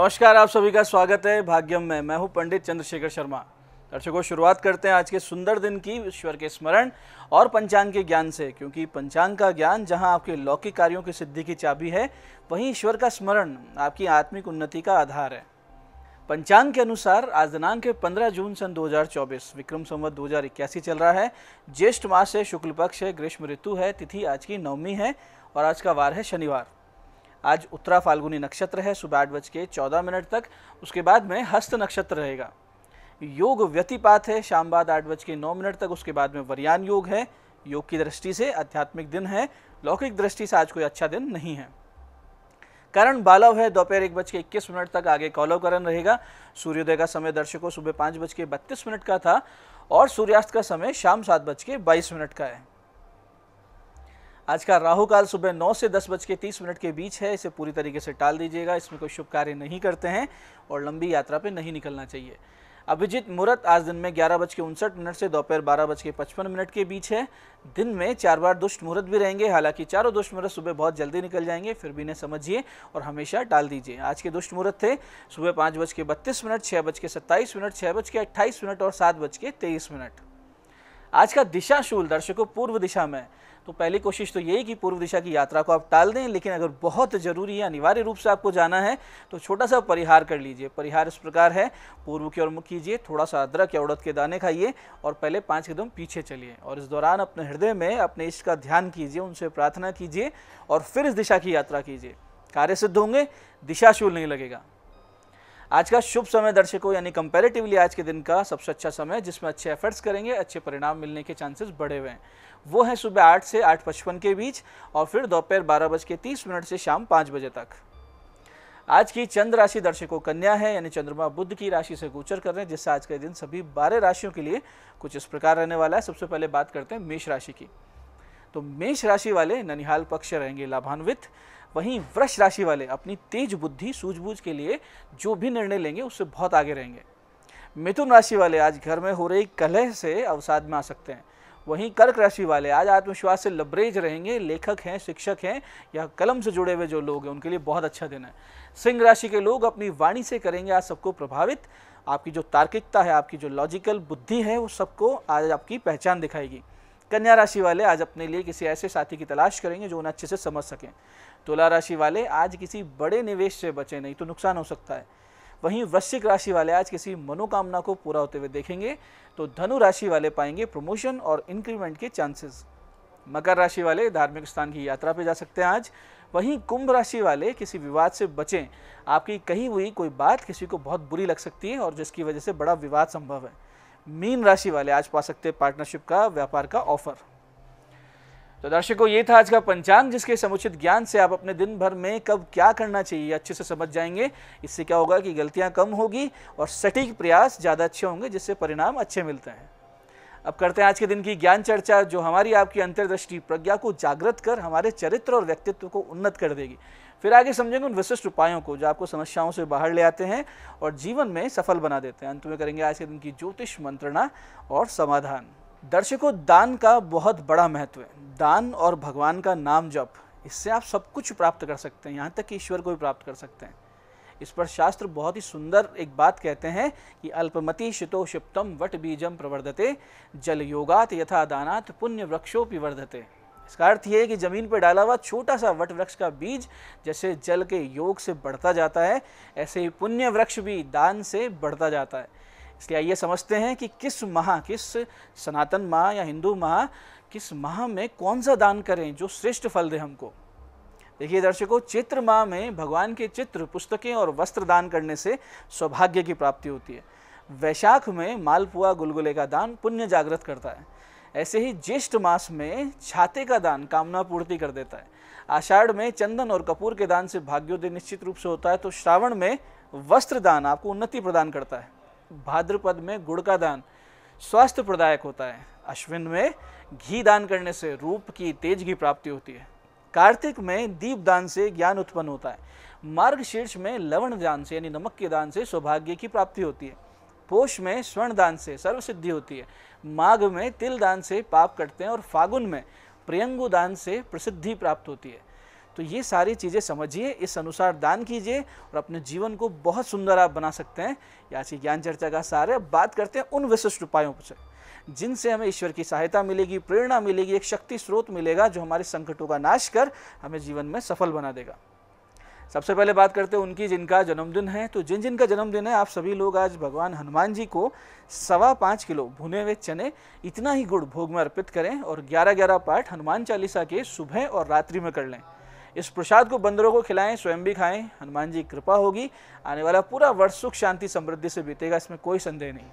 नमस्कार आप सभी का स्वागत है भाग्यम में मैं हूं पंडित चंद्रशेखर शर्मा दर्शकों शुरुआत करते हैं आज के सुंदर दिन की ईश्वर के स्मरण और पंचांग के ज्ञान से क्योंकि पंचांग का ज्ञान जहां आपके लौकिक कार्यों की सिद्धि की चाबी है वहीं ईश्वर का स्मरण आपकी आत्मिक उन्नति का आधार है पंचांग के अनुसार आज दिनांक है पंद्रह जून सन 2024 विक्रम संवत दो चल रहा है ज्येष्ठ मास है शुक्ल पक्ष है ग्रीष्म ऋतु है तिथि आज की नवमी है और आज का वार है शनिवार आज उत्तरा फाल्गुनी नक्षत्र है सुबह आठ बज के चौदह मिनट तक उसके बाद में हस्त नक्षत्र रहेगा योग व्यतिपात है शाम बाद आठ बज के नौ मिनट तक उसके बाद में वरियान योग है योग की दृष्टि से आध्यात्मिक दिन है लौकिक दृष्टि से आज कोई अच्छा दिन नहीं है करण बालव है दोपहर एक बज के इक्कीस मिनट तक आगे कौलवकरण रहेगा सूर्योदय का समय दर्शकों सुबह पाँच बज के बत्तीस मिनट का था और सूर्यास्त का समय शाम सात बज के बाईस मिनट का है आज का राहु काल सुबह नौ से दस बज के तीस मिनट के बीच है इसे पूरी तरीके से टाल दीजिएगा इसमें कोई शुभ कार्य नहीं करते हैं और लंबी यात्रा पे नहीं निकलना चाहिए अभिजीत मुहूर्त आज दिन में ग्यारह बज के उनसठ मिनट से दोपहर बारह बज के पचपन मिनट के बीच है दिन में चार बार दुष्ट मुहूर्त भी रहेंगे हालांकि चारों दुष्ट मुहूर्त सुबह बहुत जल्दी निकल जाएंगे फिर भी इन्हें समझिए और हमेशा टाल दीजिए आज के दुष्ट मुहूर्त थे सुबह पाँच बज के बत्तीस मिनट छः बज के सत्ताईस मिनट छः बज के अट्ठाईस मिनट और सात बज के तेईस मिनट आज का दिशाशूल दर्शकों पूर्व दिशा में तो पहली कोशिश तो यही कि पूर्व दिशा की यात्रा को आप टाल दें लेकिन अगर बहुत ज़रूरी है अनिवार्य रूप से आपको जाना है तो छोटा सा परिहार कर लीजिए परिहार इस प्रकार है पूर्व की ओर मुख कीजिए थोड़ा सा अदरक या उड़द के दाने खाइए और पहले पाँच कदम पीछे चलिए और इस दौरान अपने हृदय में अपने इष्ट का ध्यान कीजिए उनसे प्रार्थना कीजिए और फिर इस दिशा की यात्रा कीजिए कार्य सिद्ध होंगे दिशाशूल नहीं लगेगा आज का शुभ समय दर्शकों यानी कंपैरेटिवली आज के दिन का सबसे अच्छा समय जिसमें अच्छे एफर्ट्स करेंगे अच्छे परिणाम मिलने के चांसेस बढ़े हुए हैं वो है सुबह आठ से आठ पचपन के बीच और फिर दोपहर बारह बज के तीस मिनट से शाम पाँच बजे तक आज की चंद्र राशि दर्शकों कन्या है यानी चंद्रमा बुद्ध की राशि से गोचर कर रहे हैं जिससे आज का दिन सभी बारह राशियों के लिए कुछ इस प्रकार रहने वाला है सबसे पहले बात करते हैं मेष राशि की तो मेष राशि वाले ननिहाल पक्ष रहेंगे लाभान्वित वहीं वृक्ष राशि वाले अपनी तेज बुद्धि सूझबूझ के लिए जो भी निर्णय लेंगे उससे बहुत आगे रहेंगे मिथुन राशि वाले आज घर में हो रही कलह से अवसाद में आ सकते हैं वहीं कर्क राशि वाले आज आत्मविश्वास से लबरेज रहेंगे लेखक हैं शिक्षक हैं या कलम से जुड़े हुए जो लोग हैं उनके लिए बहुत अच्छा दिन है सिंह राशि के लोग अपनी वाणी से करेंगे आज सबको प्रभावित आपकी जो तार्किकता है आपकी जो लॉजिकल बुद्धि है वो सबको आज आपकी पहचान दिखाएगी कन्या राशि वाले आज अपने लिए किसी ऐसे साथी की तलाश करेंगे जो उन्हें अच्छे से समझ सकें तुला राशि वाले आज किसी बड़े निवेश से बचें नहीं तो नुकसान हो सकता है वहीं वृश्चिक राशि वाले आज किसी मनोकामना को पूरा होते हुए देखेंगे तो धनु राशि वाले पाएंगे प्रमोशन और इंक्रीमेंट के चांसेस मकर राशि वाले धार्मिक स्थान की यात्रा पे जा सकते हैं आज वहीं कुंभ राशि वाले किसी विवाद से बचें आपकी कही हुई कोई बात किसी को बहुत बुरी लग सकती है और जिसकी वजह से बड़ा विवाद संभव है मीन राशि वाले आज पा सकते हैं पार्टनरशिप का व्यापार का ऑफर तो दर्शकों ये था आज का पंचांग जिसके समुचित ज्ञान से आप अपने दिन भर में कब क्या करना चाहिए अच्छे से समझ जाएंगे इससे क्या होगा कि गलतियां कम होगी और सटीक प्रयास ज़्यादा अच्छे होंगे जिससे परिणाम अच्छे मिलते हैं अब करते हैं आज के दिन की ज्ञान चर्चा जो हमारी आपकी अंतर्दृष्टि प्रज्ञा को जागृत कर हमारे चरित्र और व्यक्तित्व को उन्नत कर देगी फिर आगे समझेंगे उन विशिष्ट उपायों को जो आपको समस्याओं से बाहर ले आते हैं और जीवन में सफल बना देते हैं अंत में करेंगे आज के दिन की ज्योतिष मंत्रणा और समाधान दर्शकों दान का बहुत बड़ा महत्व है दान और भगवान का नाम जप इससे आप सब कुछ प्राप्त कर सकते हैं यहाँ तक कि ईश्वर को भी प्राप्त कर सकते हैं इस पर शास्त्र बहुत ही सुंदर एक बात कहते हैं कि अल्पमति शितो क्षिप्तम वट बीजम प्रवर्धते जल योगात यथा दानात पुण्य वृक्षों वर्धते इसका अर्थ ये है कि ज़मीन पर डाला हुआ छोटा सा वट वृक्ष का बीज जैसे जल के योग से बढ़ता जाता है ऐसे ही पुण्य वृक्ष भी दान से बढ़ता जाता है इसलिए आइए समझते हैं कि किस माह किस सनातन माह या हिंदू माह किस माह में कौन सा दान करें जो श्रेष्ठ फल दे हमको देखिए दर्शकों चित्र माह में भगवान के चित्र पुस्तकें और वस्त्र दान करने से सौभाग्य की प्राप्ति होती है वैशाख में मालपुआ गुलगुले का दान पुण्य जागृत करता है ऐसे ही ज्येष्ठ मास में छाते का दान कामना पूर्ति कर देता है आषाढ़ में चंदन और कपूर के दान से भाग्योदय निश्चित रूप से होता है तो श्रावण में वस्त्र दान आपको उन्नति प्रदान करता है भाद्रपद में गुड़ का दान स्वास्थ्य प्रदायक होता है अश्विन में घी दान करने से रूप की तेज की प्राप्ति होती है कार्तिक में दीप दान से ज्ञान उत्पन्न होता है मार्ग शीर्ष में लवण दान से यानी नमक के दान से सौभाग्य की प्राप्ति होती है पोष में स्वर्ण दान से सर्वसिद्धि होती है माघ में तिल दान से पाप कटते हैं और फागुन में प्रियंगु दान से प्रसिद्धि प्राप्त होती है तो ये सारी चीज़ें समझिए इस अनुसार दान कीजिए और अपने जीवन को बहुत सुंदर आप बना सकते हैं या आज ज्ञान चर्चा का सारे बात करते हैं उन विशिष्ट उपायों से जिनसे हमें ईश्वर की सहायता मिलेगी प्रेरणा मिलेगी एक शक्ति स्रोत मिलेगा जो हमारे संकटों का नाश कर हमें जीवन में सफल बना देगा सबसे पहले बात करते हैं उनकी जिनका जन्मदिन है तो जिन जिनका जन्मदिन है आप सभी लोग आज भगवान हनुमान जी को सवा पाँच किलो भुने हुए चने इतना ही गुड़ भोग में अर्पित करें और ग्यारह ग्यारह पाठ हनुमान चालीसा के सुबह और रात्रि में कर लें इस प्रसाद को बंदरों को खिलाएं स्वयं भी खाएं हनुमान जी कृपा होगी आने वाला पूरा वर्ष सुख शांति समृद्धि से बीतेगा इसमें कोई संदेह नहीं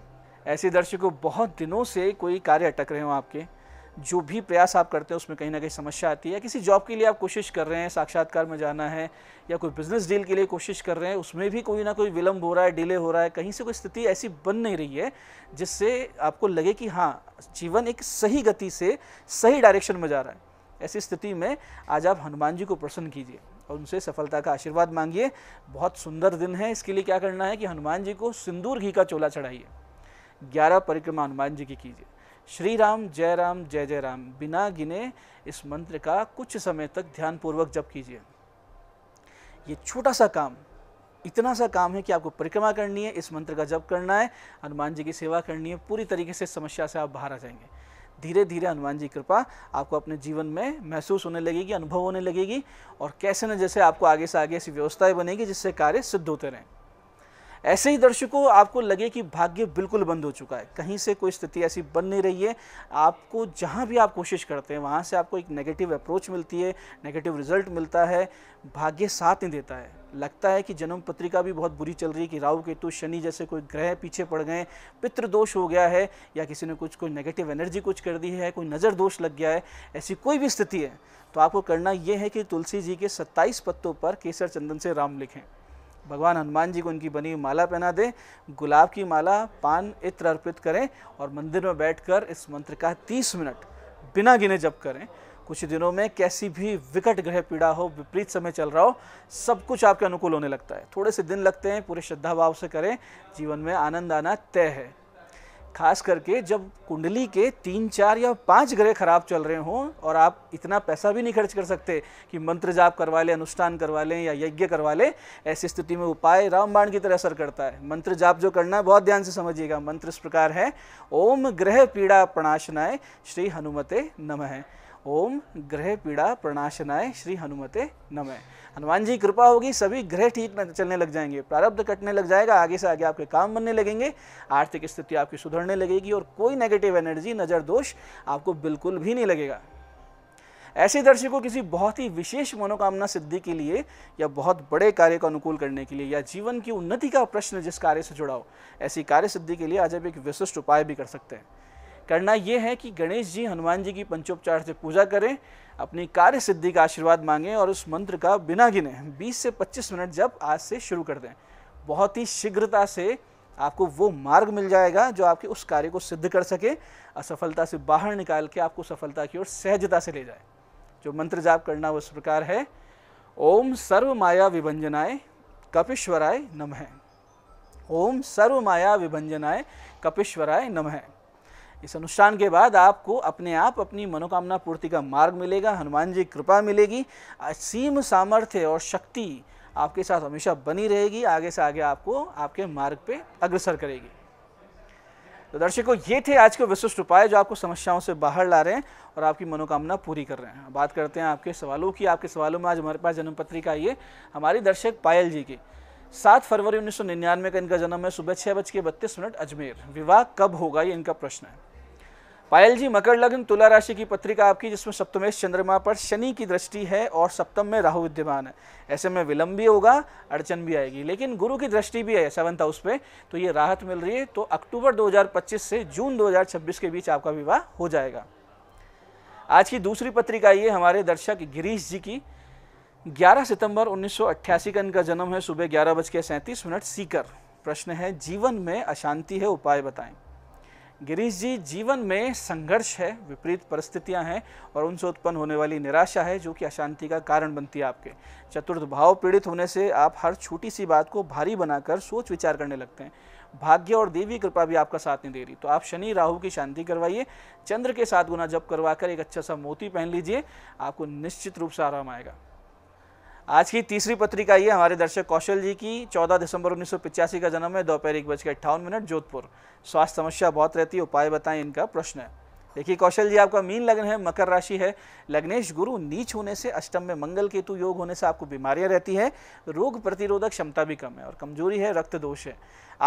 ऐसे दर्शकों बहुत दिनों से कोई कार्य अटक रहे हो आपके जो भी प्रयास आप करते हैं उसमें कहीं ना कहीं समस्या आती है किसी जॉब के लिए आप कोशिश कर रहे हैं साक्षात्कार में जाना है या कोई बिजनेस डील के लिए कोशिश कर रहे हैं उसमें भी कोई ना कोई विलंब हो रहा है डिले हो रहा है कहीं से कोई स्थिति ऐसी बन नहीं रही है जिससे आपको लगे कि हाँ जीवन एक सही गति से सही डायरेक्शन में जा रहा है ऐसी स्थिति में आज आप हनुमान जी को प्रसन्न कीजिए और उनसे सफलता का आशीर्वाद मांगिए बहुत सुंदर दिन है इसके लिए क्या करना है कि हनुमान जी को सिंदूर घी का चोला चढ़ाइए ग्यारह परिक्रमा हनुमान जी की कीजिए श्री राम जय राम जय जय राम बिना गिने इस मंत्र का कुछ समय तक ध्यानपूर्वक जप कीजिए ये छोटा सा काम इतना सा काम है कि आपको परिक्रमा करनी है इस मंत्र का जप करना है हनुमान जी की सेवा करनी है पूरी तरीके से समस्या से आप बाहर आ जाएंगे धीरे धीरे हनुमान जी कृपा आपको अपने जीवन में महसूस होने लगेगी अनुभव होने लगेगी और कैसे न जैसे आपको आगे से आगे ऐसी व्यवस्थाएं बनेगी जिससे कार्य सिद्ध होते रहें ऐसे ही दर्शकों आपको लगे कि भाग्य बिल्कुल बंद हो चुका है कहीं से कोई स्थिति ऐसी बन नहीं रही है आपको जहाँ भी आप कोशिश करते हैं वहाँ से आपको एक नेगेटिव अप्रोच मिलती है नेगेटिव रिजल्ट मिलता है भाग्य साथ नहीं देता है लगता है कि जन्म पत्रिका भी बहुत बुरी चल रही है कि राहु केतु शनि जैसे कोई ग्रह पीछे पड़ गए पितृदोष हो गया है या किसी ने कुछ कोई नेगेटिव एनर्जी कुछ कर दी है कोई नज़र दोष लग गया है ऐसी कोई भी स्थिति है तो आपको करना ये है कि तुलसी जी के सत्ताईस पत्तों पर केसर चंदन से राम लिखें भगवान हनुमान जी को उनकी बनी हुई माला पहना दें गुलाब की माला पान इत्र अर्पित करें और मंदिर में बैठकर इस मंत्र का 30 मिनट बिना गिने जप करें कुछ दिनों में कैसी भी विकट ग्रह पीड़ा हो विपरीत समय चल रहा हो सब कुछ आपके अनुकूल होने लगता है थोड़े से दिन लगते हैं पूरे श्रद्धा भाव से करें जीवन में आनंद आना तय है खास करके जब कुंडली के तीन चार या पांच ग्रह खराब चल रहे हों और आप इतना पैसा भी नहीं खर्च कर सकते कि मंत्र जाप करवा लें अनुष्ठान करवा लें या यज्ञ करवा लें ऐसी स्थिति में उपाय रामबाण की तरह असर करता है मंत्र जाप जो करना है बहुत ध्यान से समझिएगा मंत्र इस प्रकार है ओम ग्रह पीड़ा प्रणाशनाय श्री हनुमते नमः ओम ग्रह पीड़ा प्रणाशनाय श्री हनुमते नमः हनुमान जी कृपा होगी सभी ग्रह ठीक चलने लग जाएंगे प्रारब्ध कटने लग जाएगा आगे से आगे आपके काम बनने लगेंगे आर्थिक स्थिति आपकी सुधरने लगेगी और कोई नेगेटिव एनर्जी नज़र दोष आपको बिल्कुल भी नहीं लगेगा ऐसे दर्शकों किसी बहुत ही विशेष मनोकामना सिद्धि के लिए या बहुत बड़े कार्य को अनुकूल करने के लिए या जीवन की उन्नति का प्रश्न जिस कार्य से जुड़ा हो ऐसी कार्य सिद्धि के लिए आज आप एक विशिष्ट उपाय भी कर सकते हैं करना ये है कि गणेश जी हनुमान जी की पंचोपचार से पूजा करें अपनी कार्य सिद्धि का आशीर्वाद मांगें और उस मंत्र का बिना गिने 20 से 25 मिनट जब आज से शुरू कर दें बहुत ही शीघ्रता से आपको वो मार्ग मिल जाएगा जो आपके उस कार्य को सिद्ध कर सके असफलता से बाहर निकाल के आपको सफलता की ओर सहजता से ले जाए जो मंत्र जाप करना वो इस प्रकार है ओम सर्व माया विभंजनाय कपिश्वराय नमः ओम सर्व माया विभंजनाय कपिश्वराय नमः इस अनुष्ठान के बाद आपको अपने आप अपनी मनोकामना पूर्ति का मार्ग मिलेगा हनुमान जी कृपा मिलेगी असीम सामर्थ्य और शक्ति आपके साथ हमेशा बनी रहेगी आगे से आगे आपको आपके मार्ग पे अग्रसर करेगी तो दर्शकों ये थे आज के विशिष्ट उपाय जो आपको समस्याओं से बाहर ला रहे हैं और आपकी मनोकामना पूरी कर रहे हैं बात करते हैं आपके सवालों की आपके सवालों में आज हमारे पास जन्म पत्रिका ये हमारी दर्शक पायल जी की सात फरवरी 1999 का इनका जन्म है सुबह छह बज के बत्तीस मिनट अजमेर विवाह कब होगा ये इनका प्रश्न है पायल जी मकर लग्न तुला राशि की पत्रिका आपकी जिसमें सप्तमेश चंद्रमा पर शनि की दृष्टि है और सप्तम में राहु विद्यमान है ऐसे में विलंब भी होगा अड़चन भी आएगी लेकिन गुरु की दृष्टि भी है सेवंथ हाउस पे तो ये राहत मिल रही है तो अक्टूबर 2025 से जून 2026 के बीच आपका विवाह हो जाएगा आज की दूसरी पत्रिका ये हमारे दर्शक गिरीश जी की 11 सितंबर 1988 का इनका जन्म है सुबह ग्यारह बज के सैंतीस मिनट सीकर प्रश्न है जीवन में अशांति है उपाय बताएं गिरीश जी जीवन में संघर्ष है विपरीत परिस्थितियां हैं और उनसे उत्पन्न होने वाली निराशा है जो कि अशांति का कारण बनती है आपके चतुर्थ भाव पीड़ित होने से आप हर छोटी सी बात को भारी बनाकर सोच विचार करने लगते हैं भाग्य और देवी कृपा भी आपका साथ नहीं दे रही तो आप शनि राहु की शांति करवाइए चंद्र के साथ गुना जप करवाकर एक अच्छा सा मोती पहन लीजिए आपको निश्चित रूप से आराम आएगा आज की तीसरी पत्रिका ये हमारे दर्शक कौशल जी की 14 दिसंबर उन्नीस का जन्म है दोपहर एक बज के अट्ठावन मिनट जोधपुर स्वास्थ्य समस्या बहुत रहती है उपाय बताएं इनका प्रश्न है देखिए कौशल जी आपका मीन लग्न है मकर राशि है लग्नेश गुरु नीच होने से अष्टम में मंगल केतु योग होने से आपको बीमारियां रहती है रोग प्रतिरोधक क्षमता भी कम है और कमजोरी है रक्त दोष है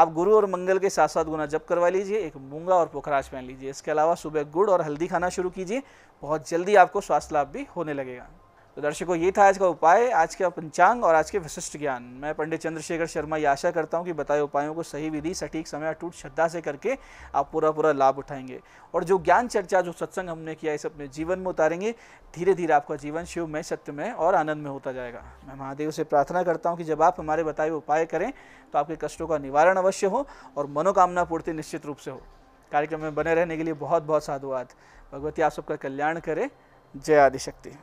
आप गुरु और मंगल के साथ साथ गुना जप करवा लीजिए एक मूंगा और पोखराज पहन लीजिए इसके अलावा सुबह गुड़ और हल्दी खाना शुरू कीजिए बहुत जल्दी आपको स्वास्थ्य लाभ भी होने लगेगा तो दर्शकों ये था आज का उपाय आज का पंचांग और आज के विशिष्ट ज्ञान मैं पंडित चंद्रशेखर शर्मा ये आशा करता हूँ कि बताए उपायों को सही विधि सटीक समय अटूट श्रद्धा से करके आप पूरा पूरा लाभ उठाएंगे और जो ज्ञान चर्चा जो सत्संग हमने किया इसे अपने जीवन में उतारेंगे धीरे धीरे आपका जीवन सत्य सत्यमय और आनंद में होता जाएगा मैं महादेव से प्रार्थना करता हूँ कि जब आप हमारे बताए उपाय करें तो आपके कष्टों का निवारण अवश्य हो और मनोकामना पूर्ति निश्चित रूप से हो कार्यक्रम में बने रहने के लिए बहुत बहुत साधुवाद भगवती आप सबका कल्याण करें जय आदिशक्ति